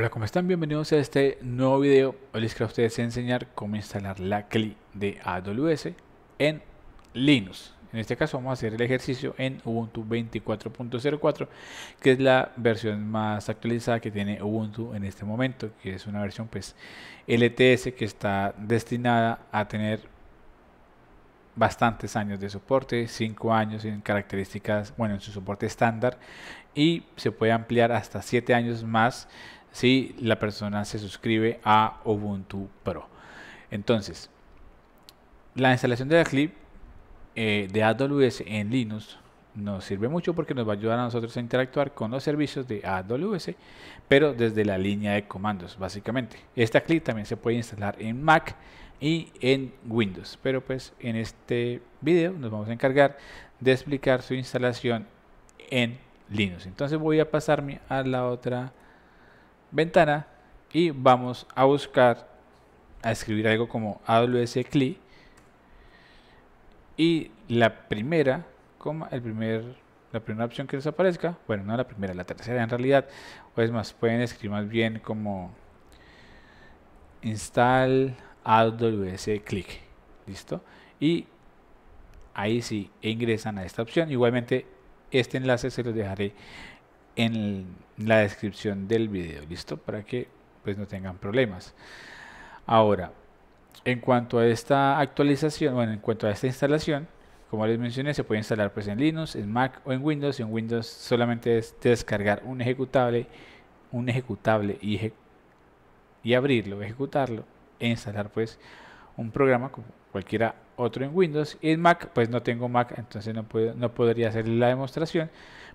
Hola, ¿cómo están? Bienvenidos a este nuevo video. Hoy les quiero a ustedes enseñar cómo instalar la CLI de AWS en Linux. En este caso vamos a hacer el ejercicio en Ubuntu 24.04, que es la versión más actualizada que tiene Ubuntu en este momento, que es una versión pues LTS que está destinada a tener bastantes años de soporte, 5 años en características, bueno, en su soporte estándar y se puede ampliar hasta 7 años más si la persona se suscribe a Ubuntu Pro. Entonces, la instalación de la clip eh, de AWS en Linux nos sirve mucho porque nos va a ayudar a nosotros a interactuar con los servicios de AWS, pero desde la línea de comandos, básicamente. Esta clip también se puede instalar en Mac y en Windows, pero pues en este video nos vamos a encargar de explicar su instalación en Linux. Entonces voy a pasarme a la otra ventana y vamos a buscar a escribir algo como AWS y la primera, coma, el primer, la primera opción que les aparezca, bueno, no la primera, la tercera en realidad, o es más, pueden escribir más bien como install AWS click, listo, y ahí si, ingresan a esta opción, igualmente este enlace se los dejaré en la descripción del video, ¿listo? Para que pues no tengan problemas. Ahora, en cuanto a esta actualización, bueno, en cuanto a esta instalación, como les mencioné, se puede instalar pues en Linux, en Mac o en Windows. En Windows solamente es descargar un ejecutable, un ejecutable y, y abrirlo, ejecutarlo e instalar pues un programa como cualquiera otro en Windows. Y en Mac, pues no tengo Mac, entonces no, puedo, no podría hacer la demostración,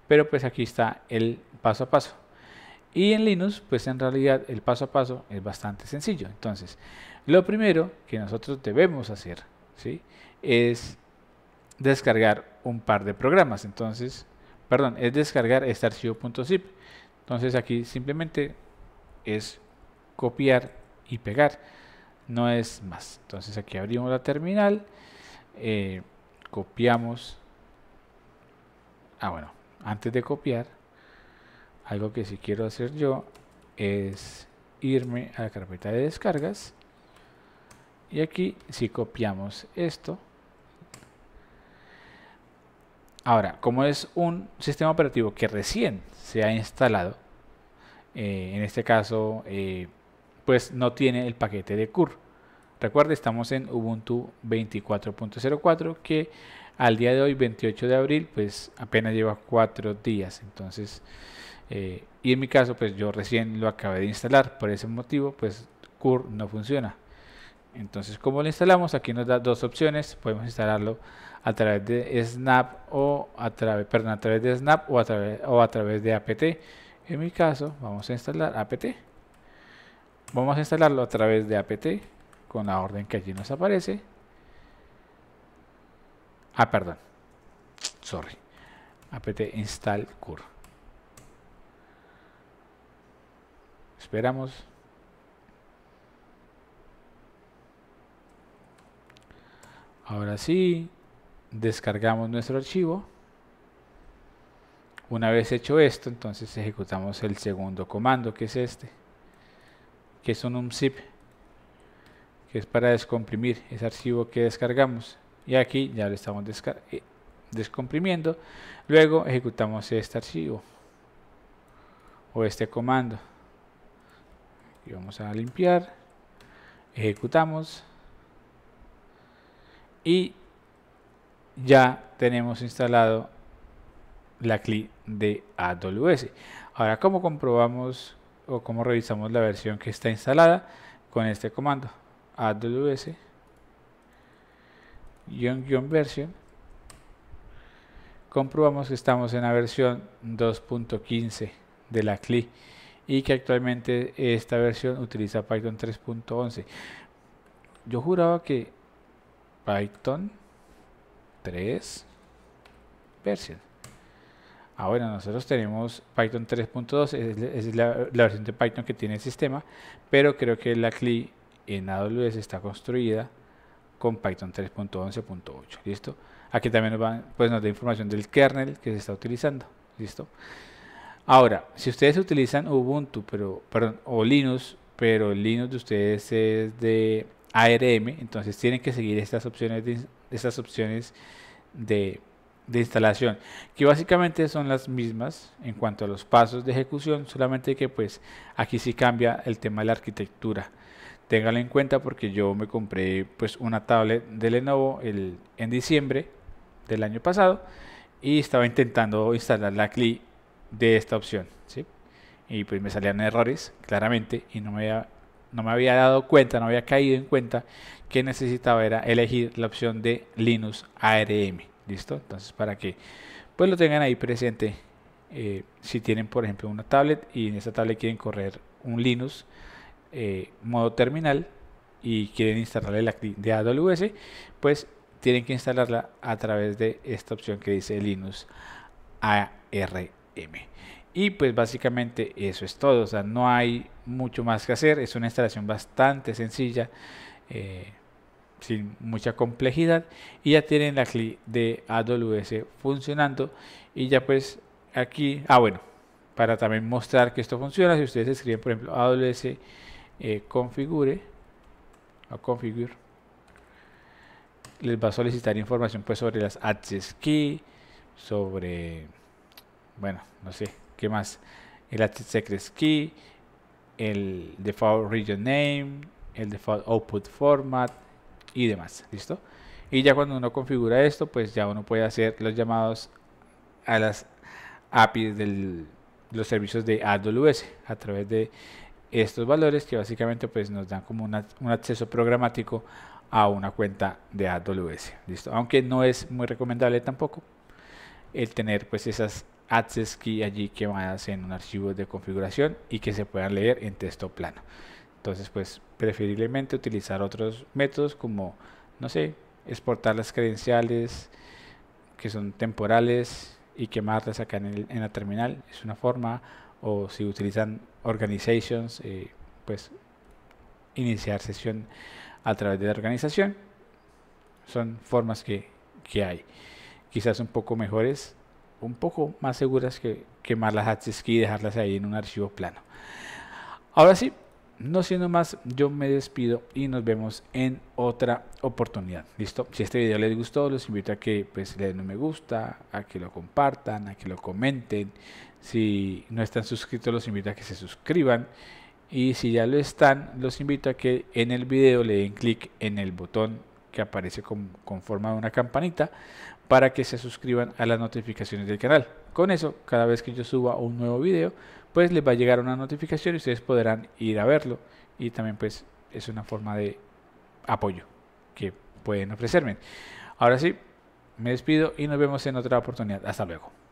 pero pues aquí está el paso a paso. Y en Linux, pues en realidad el paso a paso es bastante sencillo. Entonces, lo primero que nosotros debemos hacer, ¿sí? Es descargar un par de programas. Entonces, perdón, es descargar este Entonces aquí simplemente es copiar y pegar no es más. Entonces aquí abrimos la terminal, eh, copiamos. Ah, bueno, antes de copiar, algo que si quiero hacer yo es irme a la carpeta de descargas. Y aquí si copiamos esto. Ahora, como es un sistema operativo que recién se ha instalado, eh, en este caso eh, pues no tiene el paquete de CUR. Recuerde, estamos en Ubuntu 24.04 que al día de hoy, 28 de abril, pues apenas lleva cuatro días. Entonces, eh, y en mi caso, pues yo recién lo acabé de instalar. Por ese motivo, pues CUR no funciona. Entonces, ¿cómo lo instalamos? Aquí nos da dos opciones. Podemos instalarlo a través de Snap o a través de Snap o través, o a través de APT. En mi caso, vamos a instalar APT. Vamos a instalarlo a través de apt con la orden que allí nos aparece. Ah, perdón. Sorry. apt install curl Esperamos. Ahora sí, descargamos nuestro archivo. Una vez hecho esto, entonces ejecutamos el segundo comando, que es este que es un zip que es para descomprimir ese archivo que descargamos y aquí ya lo estamos eh, descomprimiendo luego ejecutamos este archivo o este comando y vamos a limpiar ejecutamos y ya tenemos instalado la CLI de AWS ahora como comprobamos o como revisamos la versión que está instalada con este comando aws version versión comprobamos que estamos en la versión 2.15 de la CLI y que actualmente esta versión utiliza Python 3.11 yo juraba que Python 3 versión Ahora nosotros tenemos Python 3.2, es, la, versión de Python que tiene el sistema, pero creo que la CLI en AWS está construida con Python 3.11.8, ¿listo? Aquí también pues nos, da información del kernel que se está utilizando, ¿listo? Ahora, si ustedes utilizan Ubuntu, pero, perdón, o Linux, pero el Linux de ustedes es de ARM, entonces tienen que seguir estas opciones de, estas opciones de de instalación, que básicamente son las mismas en cuanto a los pasos de ejecución, solamente que pues aquí sí cambia el tema de la arquitectura. Ténganlo en cuenta porque yo me compré pues una tablet de Lenovo el, en diciembre del año pasado y estaba intentando instalar la CLI de esta opción, ¿sí? Y pues me salían errores claramente y no me había, no me había dado cuenta, no había caído en cuenta que necesitaba era elegir la opción de Linux ARM. ¿Listo? Entonces, para que pues lo tengan ahí presente. Eh, si tienen, por ejemplo, una tablet y en esa tablet quieren correr un Linux eh, modo terminal y quieren instalarle la de AWS, pues tienen que instalarla a través de esta opción que dice Linux ARM. Y pues básicamente eso es todo, o sea, no hay mucho más que hacer, es una instalación bastante sencilla. Eh, sin mucha complejidad y ya tienen la CLI de AWS funcionando y ya pues aquí, ah bueno, para también mostrar que esto funciona, si ustedes escriben por ejemplo AWS eh, configure o configure les va a solicitar información pues sobre las access key, sobre bueno, no sé, qué más, el access secret key, el default region name, el default output format, y demás. ¿Listo? Y ya cuando uno configura esto, pues ya uno puede hacer los llamados a las APIs de los servicios de AWS a través de estos valores que básicamente pues nos dan como un acceso programático a una cuenta de AWS. ¿Listo? Aunque no es muy recomendable tampoco el tener pues esas access key allí que a en un archivo de configuración y que se puedan leer en texto plano. Entonces, pues preferiblemente utilizar otros métodos como, no sé, exportar las credenciales que son temporales y quemarlas acá en, la terminal, es una forma, o si utilizan organizations, eh, pues iniciar sesión a través de la organización. Son formas que, que hay. Quizás un poco mejores, un poco más seguras que quemarlas las key y dejarlas ahí en un archivo plano. Ahora sí, no siendo más, yo me despido y nos vemos en otra oportunidad. ¿Listo? Si este video les gustó, los invito a que pues, le den un me gusta, a que lo compartan, a que lo comenten. Si no están suscritos, los invito a que se suscriban. Y si ya lo están, los invito a que en el video le den clic en el botón que aparece con forma de una campanita para que se suscriban a las notificaciones del canal. Con eso, cada vez que yo suba un nuevo video, pues les va a llegar una notificación y ustedes podrán ir a verlo. Y también pues es una forma de apoyo que pueden ofrecerme. Ahora sí, me despido y nos vemos en otra oportunidad. Hasta luego.